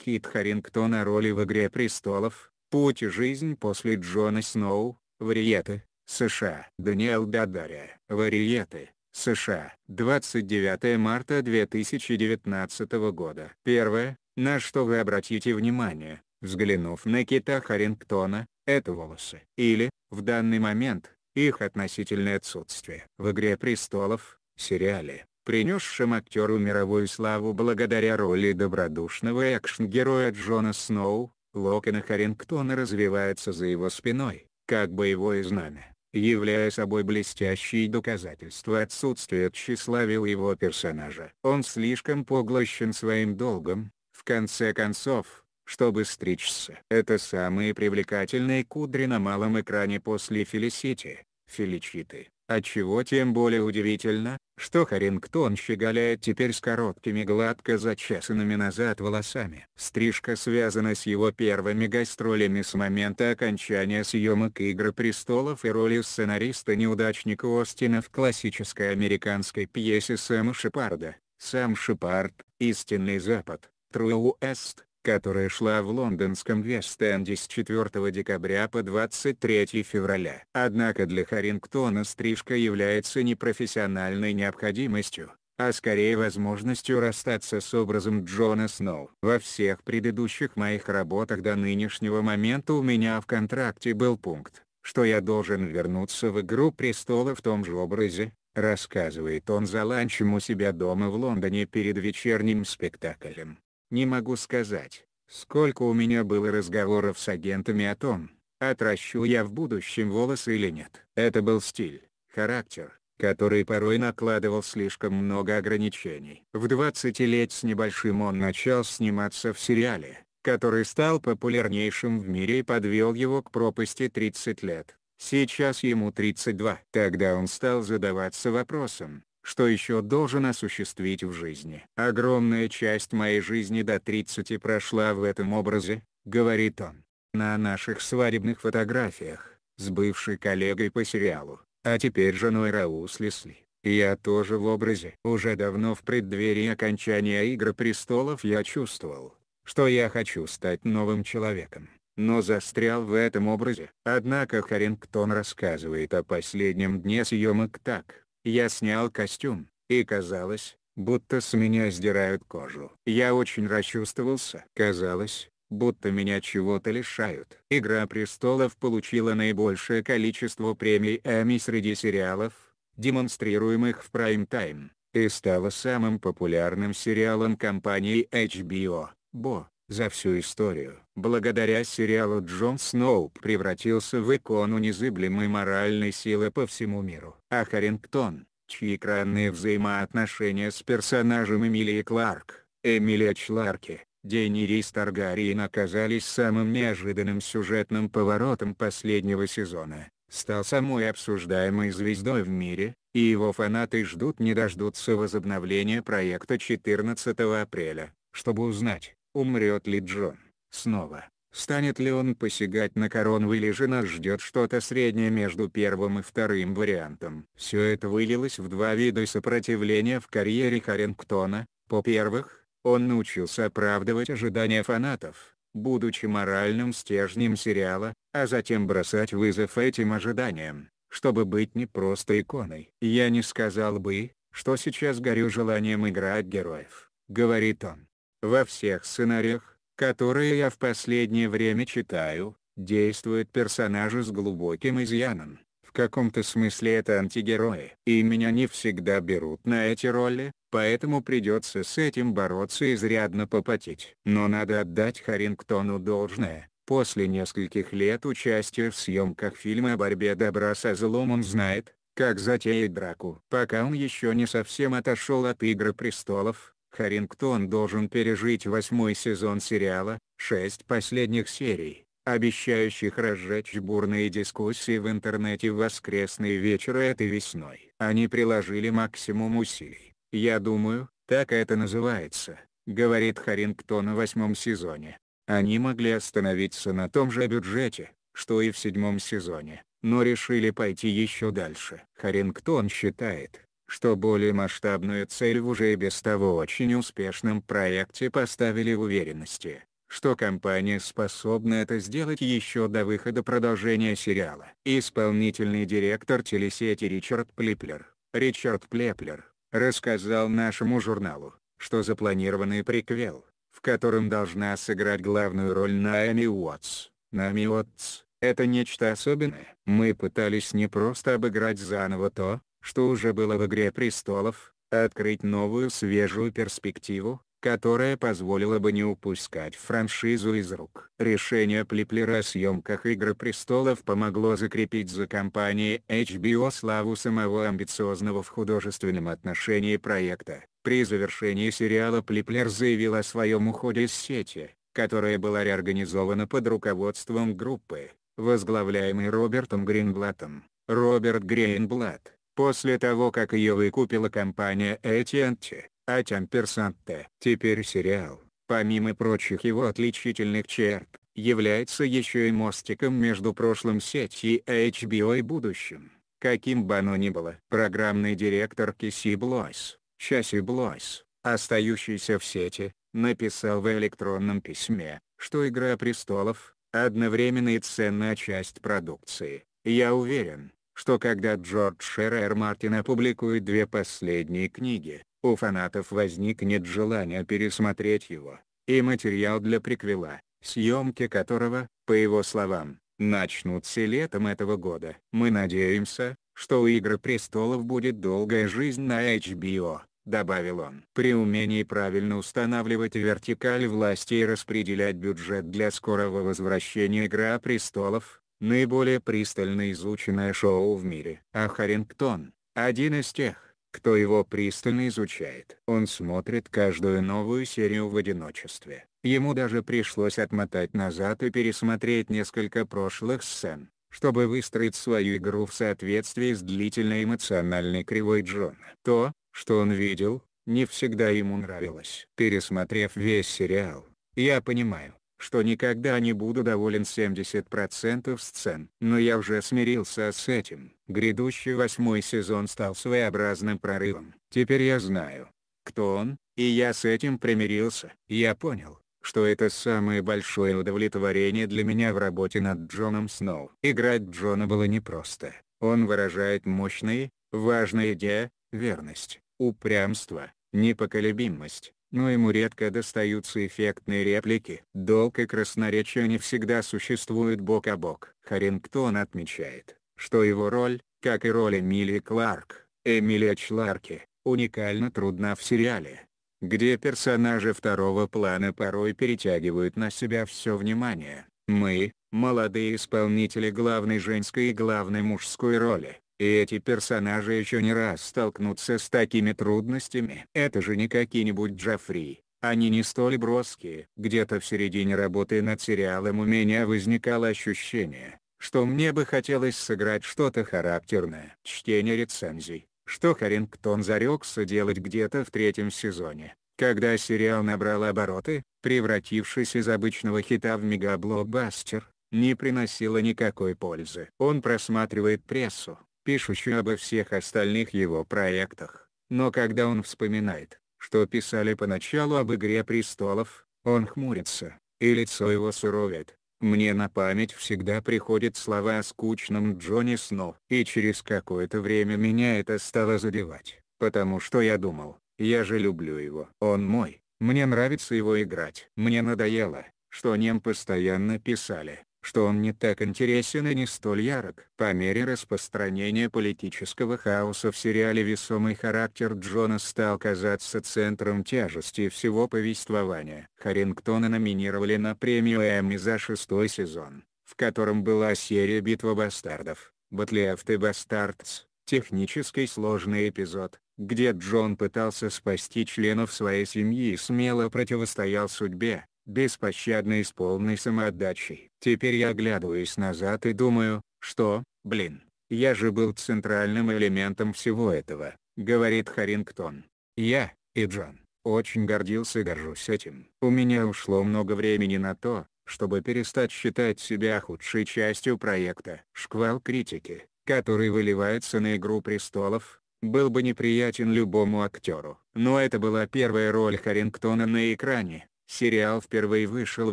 Кит Харингтон о роли в «Игре престолов», «Путь и жизнь после Джона Сноу», Вариеты, США. Даниэл Дадаря, Вариеты, США. 29 марта 2019 года. Первое, на что вы обратите внимание, взглянув на кита Харингтона, это волосы. Или, в данный момент, их относительное отсутствие. В «Игре престолов», сериале, принесшим актеру мировую славу благодаря роли добродушного экшн-героя Джона Сноу, Локона Харрингтона развивается за его спиной, как боевое знамя, являя собой блестящие доказательства отсутствия тщеславия у его персонажа. Он слишком поглощен своим долгом, в конце концов, чтобы стричься. Это самые привлекательные кудри на малом экране после Фелисити, Феличиты. Отчего а тем более удивительно, что Харрингтон щеголяет теперь с короткими гладко зачесанными назад волосами. Стрижка связана с его первыми гастролями с момента окончания съемок «Игры престолов» и роли сценариста-неудачника Остина в классической американской пьесе Сэма Шепарда. Сам Шепард, «Истинный Запад», «True West», которая шла в лондонском вест-энде с 4 декабря по 23 февраля. Однако для Харингтона стрижка является не профессиональной необходимостью, а скорее возможностью расстаться с образом Джона Сноу. Во всех предыдущих моих работах до нынешнего момента у меня в контракте был пункт, что я должен вернуться в «Игру престола» в том же образе, рассказывает он за ланчем у себя дома в Лондоне перед вечерним спектаклем. Не могу сказать, сколько у меня было разговоров с агентами о том, отращу я в будущем волосы или нет. Это был стиль, характер, который порой накладывал слишком много ограничений. В 20 лет с небольшим он начал сниматься в сериале, который стал популярнейшим в мире и подвел его к пропасти 30 лет. Сейчас ему 32. Тогда он стал задаваться вопросом, что еще должен осуществить в жизни. «Огромная часть моей жизни до 30 прошла в этом образе», — говорит он. «На наших свадебных фотографиях, с бывшей коллегой по сериалу, а теперь женой Раус Лесли». Я тоже в образе. Уже давно в преддверии окончания Игры Престолов я чувствовал, что я хочу стать новым человеком, но застрял в этом образе. Однако Харингтон рассказывает о последнем дне съемок так. Я снял костюм, и казалось, будто с меня сдирают кожу. Я очень расчувствовался. Казалось, будто меня чего-то лишают. «Игра престолов» получила наибольшее количество премий Эми среди сериалов, демонстрируемых в прайм-тайм, и стала самым популярным сериалом компании HBO. Бо, за всю историю, благодаря сериалу Джон Сноу превратился в икону незыблемой моральной силы по всему миру. А Харрингтон, чьи экранные взаимоотношения с персонажем Эмилии Кларк, Эмилия Чларки, Денирис Таргариен оказались самым неожиданным сюжетным поворотом последнего сезона, стал самой обсуждаемой звездой в мире, и его фанаты ждут не дождутся возобновления проекта 14 апреля, чтобы узнать, Умрет ли Джон? Снова. Станет ли он посягать на корону или же нас ждет что-то среднее между первым и вторым вариантом? Все это вылилось в два вида сопротивления в карьере Харрингтона. По-первых, он научился оправдывать ожидания фанатов, будучи моральным стержнем сериала, а затем бросать вызов этим ожиданиям, чтобы быть не просто иконой. «Я не сказал бы, что сейчас горю желанием играть героев», — говорит он. Во всех сценариях, которые я в последнее время читаю, действуют персонажи с глубоким изъяном. В каком-то смысле это антигерои. И меня не всегда берут на эти роли, поэтому придется с этим бороться и изрядно попотеть. Но надо отдать Харингтону должное. После нескольких лет участия в съемках фильма о борьбе добра со злом он знает, как затеять драку. Пока он еще не совсем отошел от «Игры престолов», Харингтон должен пережить восьмой сезон сериала, шесть последних серий, обещающих разжечь бурные дискуссии в интернете в воскресные вечера этой весной. Они приложили максимум усилий, я думаю, так это называется, говорит Харингтон о восьмом сезоне. Они могли остановиться на том же бюджете, что и в седьмом сезоне, но решили пойти еще дальше. Харингтон считает, что более масштабную цель в уже без того очень успешном проекте поставили в уверенности, что компания способна это сделать еще до выхода продолжения сериала. Исполнительный директор телесети Ричард Плеплер, Ричард Плеплер, рассказал нашему журналу, что запланированный приквел, в котором должна сыграть главную роль Наоми Уотс, Наоми Уотс, это нечто особенное. Мы пытались не просто обыграть заново то, что уже было в «Игре престолов», открыть новую свежую перспективу, которая позволила бы не упускать франшизу из рук. Решение Плиплера о съемках «Игры престолов» помогло закрепить за компанией HBO славу самого амбициозного в художественном отношении проекта. При завершении сериала Плиплер заявил о своем уходе из сети, которая была реорганизована под руководством группы, возглавляемой Робертом Гринблатом. Роберт Гринблат. После того как ее выкупила компания AT&T, а Персанте, теперь сериал, помимо прочих его отличительных черт, является еще и мостиком между прошлым сети HBO и будущим. Каким бы оно ни было, программный директор Киси Блойс, Часи Блойс, остающийся в сети, написал в электронном письме, что «Игра престолов» — одновременно и ценная часть продукции. Я уверен, что когда Джордж Р.Р. Мартин опубликует две последние книги, у фанатов возникнет желание пересмотреть его, и материал для приквела, съемки которого, по его словам, начнутся летом этого года. Мы надеемся, что у «Игры престолов» будет долгая жизнь на HBO, добавил он. При умении правильно устанавливать вертикаль власти и распределять бюджет для скорого возвращения «Игра престолов», наиболее пристально изученное шоу в мире. А Харрингтон – один из тех, кто его пристально изучает. Он смотрит каждую новую серию в одиночестве. Ему даже пришлось отмотать назад и пересмотреть несколько прошлых сцен, чтобы выстроить свою игру в соответствии с длительной эмоциональной кривой Джона. То, что он видел, не всегда ему нравилось. Пересмотрев весь сериал, я понимаю, что никогда не буду доволен 70% сцен. Но я уже смирился с этим. Грядущий восьмой сезон стал своеобразным прорывом. Теперь я знаю, кто он, и я с этим примирился. Я понял, что это самое большое удовлетворение для меня в работе над Джоном Сноу. Играть Джона было непросто. Он выражает мощные, важные идеи, верность, упрямство, непоколебимость, но ему редко достаются эффектные реплики. Долг и красноречие не всегда существуют бок о бок. Харингтон отмечает, что его роль, как и роль Эмили Кларк, Эмилия Чларки, уникально трудна в сериале, где персонажи второго плана порой перетягивают на себя все внимание. Мы, молодые исполнители главной женской и главной мужской роли, и эти персонажи еще не раз столкнутся с такими трудностями. Это же не какие-нибудь Джафри. Они не столь броские. Где-то в середине работы над сериалом у меня возникало ощущение, что мне бы хотелось сыграть что-то характерное. Чтение рецензий, что Харингтон зарекся делать где-то в третьем сезоне, когда сериал набрал обороты, превратившись из обычного хита в мегаблокбастер, не приносило никакой пользы. Он просматривает прессу, пишущую обо всех остальных его проектах. Но когда он вспоминает, что писали поначалу об «Игре престолов», он хмурится, и лицо его суровеет. Мне на память всегда приходят слова о скучном Джоне Сноу. И через какое-то время меня это стало задевать, потому что я думал, я же люблю его. Он мой, мне нравится его играть. Мне надоело, что нем постоянно писали что он не так интересен и не столь ярок. По мере распространения политического хаоса в сериале весомый характер Джона стал казаться центром тяжести всего повествования. Харрингтона номинировали на премию Эмми за шестой сезон, в котором была серия «Битва бастардов», «Батлиафт и бастардс», технически сложный эпизод, где Джон пытался спасти членов своей семьи и смело противостоял судьбе, беспощадно и с полной самоотдачей. Теперь я оглядываюсь назад и думаю, что, блин, я же был центральным элементом всего этого, говорит Харингтон. Я, и Джон, очень гордился и горжусь этим. У меня ушло много времени на то, чтобы перестать считать себя худшей частью проекта. Шквал критики, который выливается на «Игру престолов», был бы неприятен любому актеру. Но это была первая роль Харингтона на экране, Сериал впервые вышел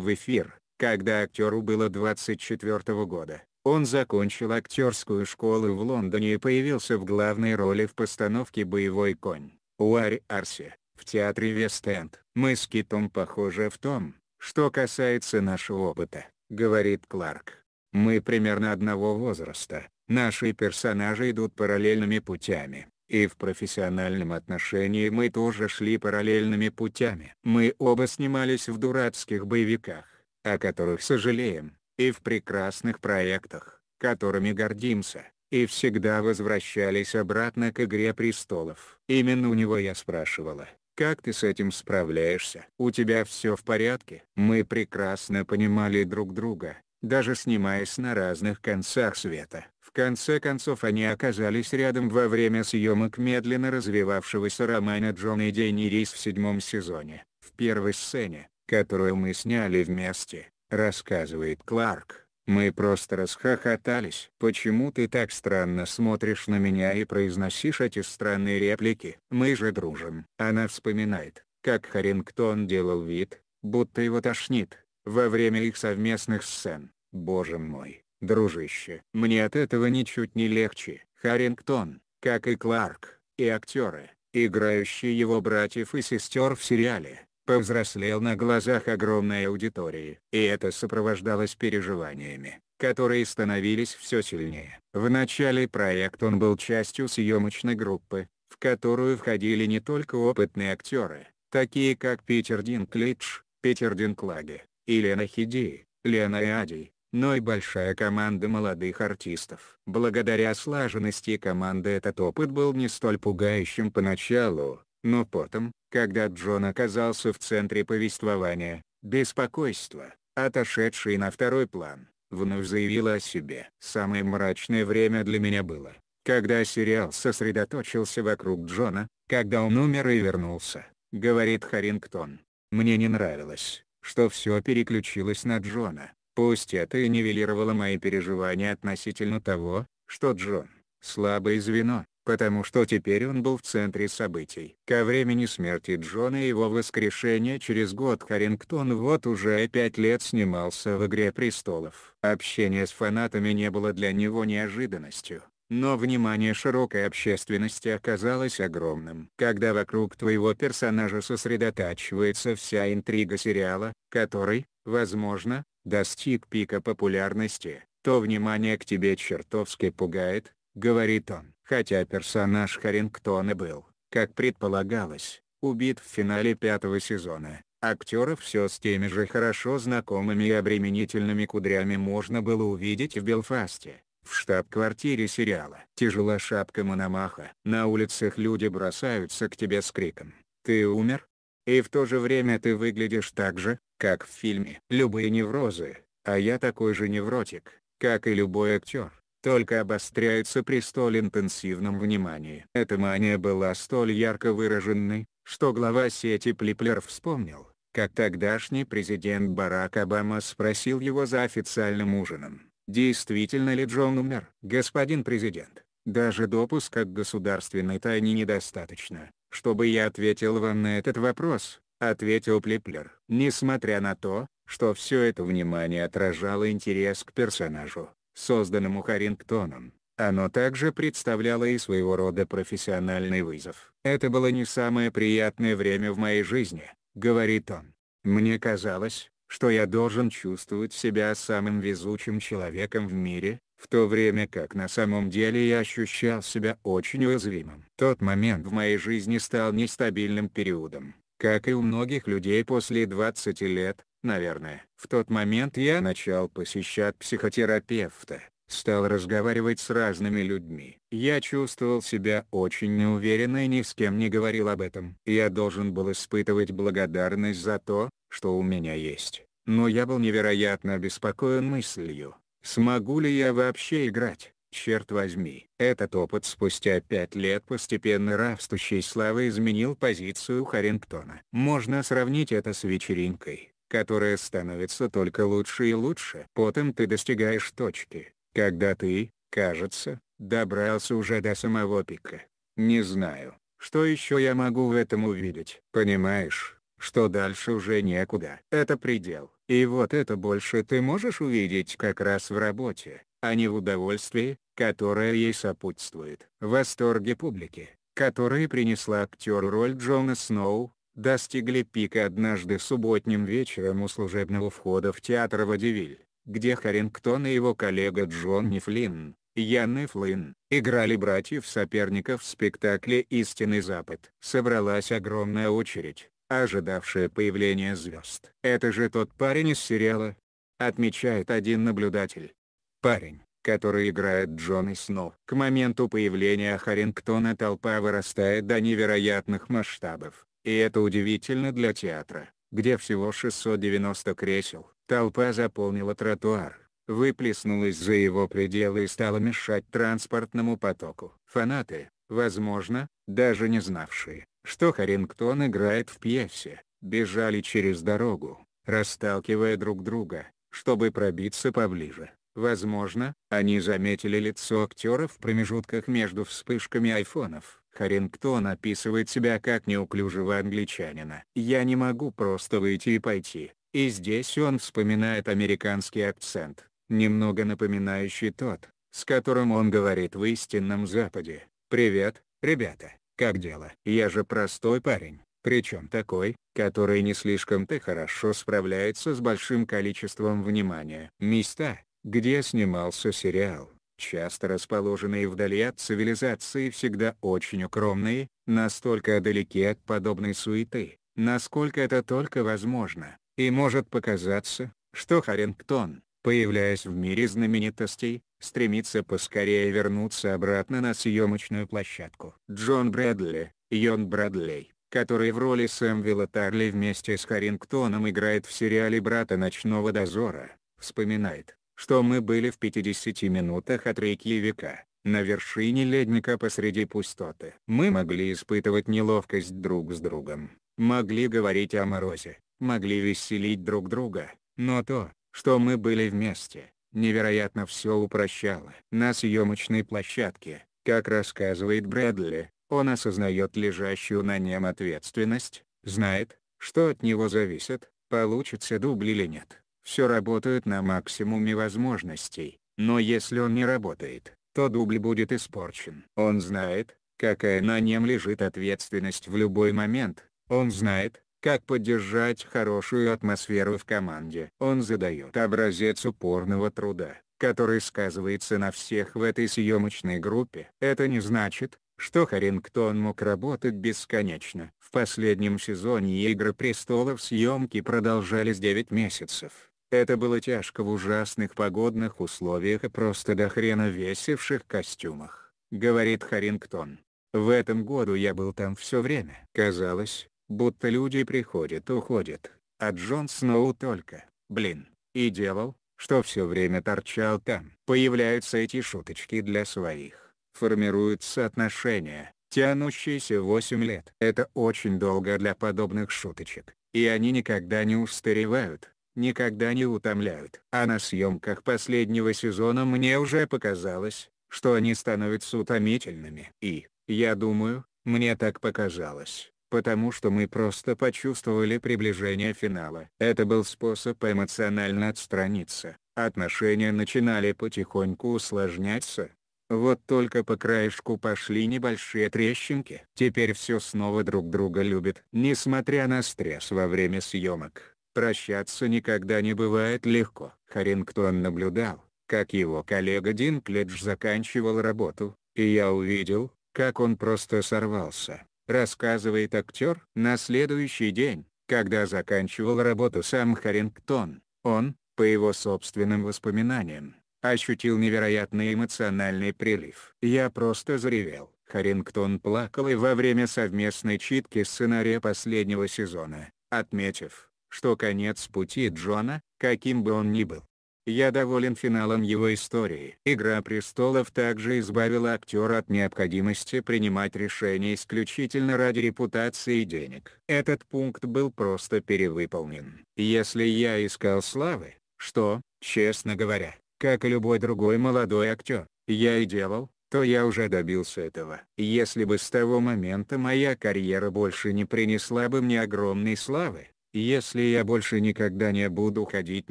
в эфир, когда актеру было 24 года. Он закончил актерскую школу в Лондоне и появился в главной роли в постановке «Боевой конь» Уари Арси в театре Вест-Энд. «Мы с Китом похожи в том, что касается нашего опыта», — говорит Кларк. «Мы примерно одного возраста, наши персонажи идут параллельными путями. И в профессиональном отношении мы тоже шли параллельными путями. Мы оба снимались в дурацких боевиках, о которых сожалеем, и в прекрасных проектах, которыми гордимся, и всегда возвращались обратно к «Игре престолов». Именно у него я спрашивала, как ты с этим справляешься? У тебя все в порядке? Мы прекрасно понимали друг друга, даже снимаясь на разных концах света. В конце концов они оказались рядом во время съемок медленно развивавшегося романа Джона и Дэнни Рис в седьмом сезоне. В первой сцене, которую мы сняли вместе, рассказывает Кларк, мы просто расхохотались. Почему ты так странно смотришь на меня и произносишь эти странные реплики? Мы же дружим. Она вспоминает, как Харингтон делал вид, будто его тошнит, во время их совместных сцен. Боже мой, дружище, мне от этого ничуть не легче. Харрингтон, как и Кларк, и актеры, играющие его братьев и сестер в сериале, повзрослел на глазах огромной аудитории. И это сопровождалось переживаниями, которые становились все сильнее. В начале проекта он был частью съемочной группы, в которую входили не только опытные актеры, такие как Питер Динклидж, Питер Динклаги, и Ленохидии, Леноиадий, но и большая команда молодых артистов. Благодаря слаженности команды этот опыт был не столь пугающим поначалу, но потом, когда Джон оказался в центре повествования, беспокойство, отошедшее на второй план, вновь заявило о себе. Самое мрачное время для меня было, когда сериал сосредоточился вокруг Джона, когда он умер и вернулся, говорит Харингтон. Мне не нравилось, что все переключилось на Джона. Пусть это и нивелировало мои переживания относительно того, что Джон — слабое звено, потому что теперь он был в центре событий. Ко времени смерти Джона и его воскрешения через год Харрингтон вот уже пять лет снимался в «Игре престолов». Общение с фанатами не было для него неожиданностью но внимание широкой общественности оказалось огромным. Когда вокруг твоего персонажа сосредотачивается вся интрига сериала, который, возможно, достиг пика популярности, то внимание к тебе чертовски пугает, говорит он. Хотя персонаж Харингтона был, как предполагалось, убит в финале пятого сезона, актера все с теми же хорошо знакомыми и обременительными кудрями можно было увидеть в Белфасте в штаб-квартире сериала. Тяжела шапка Мономаха. На улицах люди бросаются к тебе с криком «Ты умер?» И в то же время ты выглядишь так же, как в фильме. Любые неврозы, а я такой же невротик, как и любой актер, только обостряются при столь интенсивном внимании. Эта мания была столь ярко выраженной, что глава сети Плиплер вспомнил, как тогдашний президент Барак Обама спросил его за официальным ужином Действительно ли Джон умер? Господин президент, даже допуска к государственной тайне недостаточно, чтобы я ответил вам на этот вопрос, ответил Плеплер. Несмотря на то, что все это внимание отражало интерес к персонажу, созданному Харингтоном. оно также представляло и своего рода профессиональный вызов. «Это было не самое приятное время в моей жизни», — говорит он. «Мне казалось, что я должен чувствовать себя самым везучим человеком в мире, в то время как на самом деле я ощущал себя очень уязвимым. Тот момент в моей жизни стал нестабильным периодом, как и у многих людей после 20 лет, наверное. В тот момент я начал посещать психотерапевта, стал разговаривать с разными людьми. Я чувствовал себя очень неуверенно и ни с кем не говорил об этом. Я должен был испытывать благодарность за то, что у меня есть, но я был невероятно обеспокоен мыслью, смогу ли я вообще играть. Черт возьми, этот опыт спустя пять лет постепенно растущей славы изменил позицию Харингтона. Можно сравнить это с вечеринкой, которая становится только лучше и лучше. Потом ты достигаешь точки, когда ты, кажется, добрался уже до самого пика. Не знаю, что еще я могу в этом увидеть. Понимаешь? что дальше уже некуда. Это предел. И вот это больше ты можешь увидеть как раз в работе, а не в удовольствии, которое ей сопутствует. В восторге публики, которые принесла актер роль Джона Сноу, достигли пика однажды субботним вечером у служебного входа в театр Вадивиль, где Харингтон и его коллега Джонни Флинн, Ян и Флинн, играли братьев-соперников в спектакле «Истинный Запад». Собралась огромная очередь, ожидавшая появление звезд. Это же тот парень из сериала. Отмечает один наблюдатель. Парень, который играет Джон и Сноу. К моменту появления Харингтона толпа вырастает до невероятных масштабов. И это удивительно для театра, где всего 690 кресел. Толпа заполнила тротуар, выплеснулась за его пределы и стала мешать транспортному потоку. Фанаты, возможно, даже не знавшие, что Харингтон играет в пьесе, бежали через дорогу, расталкивая друг друга, чтобы пробиться поближе. Возможно, они заметили лицо актера в промежутках между вспышками айфонов. Харингтон описывает себя как неуклюжего англичанина. «Я не могу просто выйти и пойти». И здесь он вспоминает американский акцент, немного напоминающий тот, с которым он говорит в истинном Западе. «Привет, ребята». Как дело? Я же простой парень, причем такой, который не слишком-то хорошо справляется с большим количеством внимания. Места, где снимался сериал, часто расположенные вдали от цивилизации всегда очень укромные, настолько далеки от подобной суеты, насколько это только возможно, и может показаться, что Харрингтон, появляясь в мире знаменитостей, стремится поскорее вернуться обратно на съемочную площадку. Джон Брэдли, Йон Брэдли, который в роли Сэмвилла Тарли вместе с Харрингтоном играет в сериале «Брата ночного дозора», вспоминает, что мы были в 50 минутах от реки века на вершине ледника посреди пустоты. Мы могли испытывать неловкость друг с другом, могли говорить о морозе, могли веселить друг друга, но то, что мы были вместе, невероятно все упрощало. На съемочной площадке, как рассказывает Брэдли, он осознает лежащую на нем ответственность, знает, что от него зависит, получится дубль или нет. Все работает на максимуме возможностей, но если он не работает, то дубль будет испорчен. Он знает, какая на нем лежит ответственность в любой момент, он знает, как поддержать хорошую атмосферу в команде. Он задает образец упорного труда, который сказывается на всех в этой съемочной группе. Это не значит, что Харингтон мог работать бесконечно. В последнем сезоне «Игры престолов» съемки продолжались 9 месяцев. Это было тяжко в ужасных погодных условиях и просто до хрена весивших костюмах, говорит Харингтон. В этом году я был там все время. Казалось, будто люди приходят уходят, а Джон Сноу только, блин, и делал, что все время торчал там. Появляются эти шуточки для своих, формируются отношения, тянущиеся 8 лет. Это очень долго для подобных шуточек, и они никогда не устаревают, никогда не утомляют. А на съемках последнего сезона мне уже показалось, что они становятся утомительными. И, я думаю, мне так показалось потому что мы просто почувствовали приближение финала. Это был способ эмоционально отстраниться. Отношения начинали потихоньку усложняться. Вот только по краешку пошли небольшие трещинки. Теперь все снова друг друга любит, Несмотря на стресс во время съемок, прощаться никогда не бывает легко. Харингтон наблюдал, как его коллега Динкледж заканчивал работу, и я увидел, как он просто сорвался рассказывает актер. На следующий день, когда заканчивал работу сам Харрингтон, он, по его собственным воспоминаниям, ощутил невероятный эмоциональный прилив. «Я просто заревел». Харрингтон плакал и во время совместной читки сценария последнего сезона, отметив, что конец пути Джона, каким бы он ни был, я доволен финалом его истории. «Игра престолов» также избавила актера от необходимости принимать решения исключительно ради репутации и денег. Этот пункт был просто перевыполнен. Если я искал славы, что, честно говоря, как и любой другой молодой актер, я и делал, то я уже добился этого. Если бы с того момента моя карьера больше не принесла бы мне огромной славы, если я больше никогда не буду ходить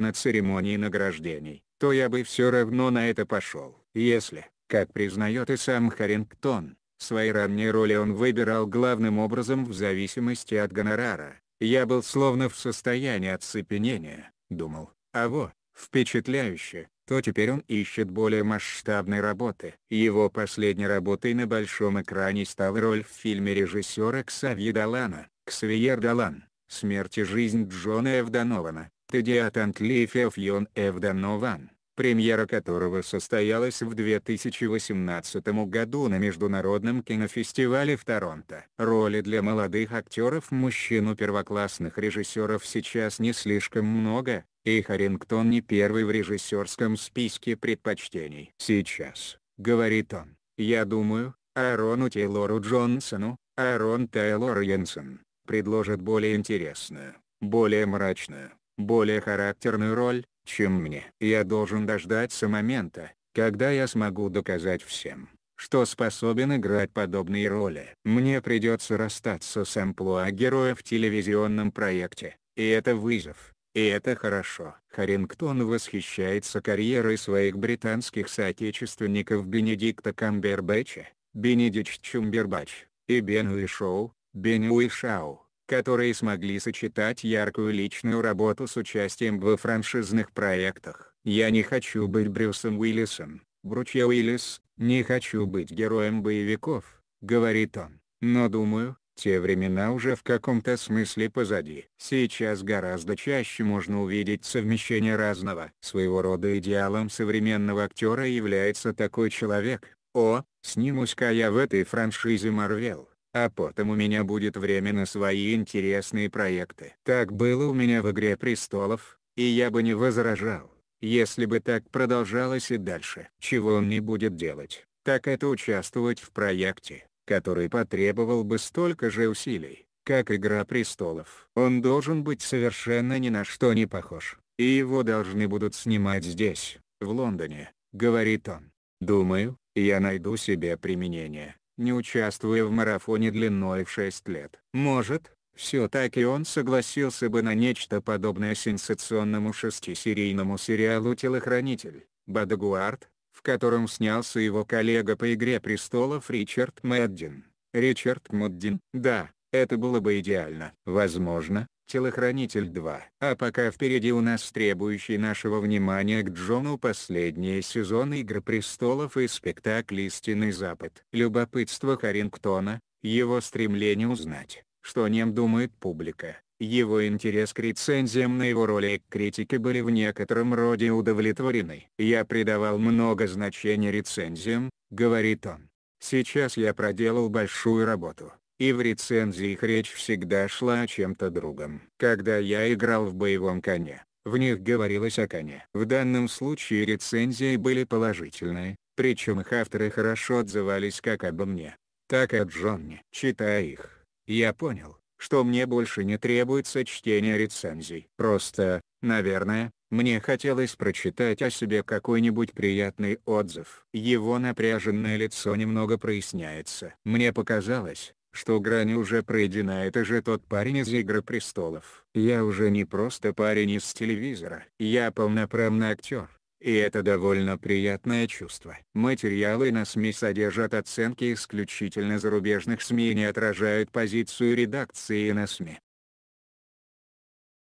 на церемонии награждений, то я бы все равно на это пошел. Если, как признает и сам Харингтон, свои ранние роли он выбирал главным образом в зависимости от гонорара, я был словно в состоянии оцепенения, думал, а во, впечатляюще, то теперь он ищет более масштабной работы. Его последней работой на большом экране стала роль в фильме режиссера Ксавье Далана, Ксавьер Далан, Смерть и жизнь Джона Эвданована, Тедиатант Лифев Йон Эвданован, премьера которого состоялась в 2018 году на Международном кинофестивале в Торонто. Роли для молодых актеров мужчин у первоклассных режиссеров сейчас не слишком много, и Харрингтон не первый в режиссерском списке предпочтений. «Сейчас», — говорит он, — «я думаю, Аарону Тейлору Джонсону, Аарон Тейлор Йенсен, предложит более интересную, более мрачную, более характерную роль, чем мне. Я должен дождаться момента, когда я смогу доказать всем, что способен играть подобные роли. Мне придется расстаться с амплуа героя в телевизионном проекте, и это вызов, и это хорошо. Харингтон восхищается карьерой своих британских соотечественников Бенедикта Камбербэтча, Бенедикт Чумбербач, и Бенуи Шоу, Беню и Шау, которые смогли сочетать яркую личную работу с участием во франшизных проектах. Я не хочу быть Брюсом Уиллисом, Бручья Уиллис, не хочу быть героем боевиков, говорит он, но думаю, те времена уже в каком-то смысле позади. Сейчас гораздо чаще можно увидеть совмещение разного. Своего рода идеалом современного актера является такой человек. О, снимусь-ка я в этой франшизе Марвел а потом у меня будет время на свои интересные проекты. Так было у меня в «Игре престолов», и я бы не возражал, если бы так продолжалось и дальше. Чего он не будет делать, так это участвовать в проекте, который потребовал бы столько же усилий, как «Игра престолов». Он должен быть совершенно ни на что не похож, и его должны будут снимать здесь, в Лондоне, говорит он. Думаю, я найду себе применение не участвуя в марафоне длиной в 6 лет. Может, все-таки он согласился бы на нечто подобное сенсационному шестисерийному сериалу «Телохранитель» Бадагуард, в котором снялся его коллега по «Игре престолов» Ричард Мэддин. Ричард Моддин. Да, это было бы идеально. Возможно, Телохранитель 2. А пока впереди у нас требующий нашего внимания к Джону последние сезоны игры престолов и спектакль «Истинный Запад». Любопытство Харингтона, его стремление узнать, что о нем думает публика, его интерес к рецензиям на его роли и критики были в некотором роде удовлетворены. «Я придавал много значения рецензиям», — говорит он. «Сейчас я проделал большую работу и в рецензиях речь всегда шла о чем-то другом. Когда я играл в боевом коне, в них говорилось о коне. В данном случае рецензии были положительные, причем их авторы хорошо отзывались как обо мне, так и о Джонни. Читая их, я понял, что мне больше не требуется чтение рецензий. Просто, наверное, мне хотелось прочитать о себе какой-нибудь приятный отзыв. Его напряженное лицо немного проясняется. Мне показалось, что грань уже пройдена это же тот парень из «Игры престолов». Я уже не просто парень из телевизора. Я полноправный актер. И это довольно приятное чувство. Материалы на СМИ содержат оценки исключительно зарубежных СМИ и не отражают позицию редакции на СМИ.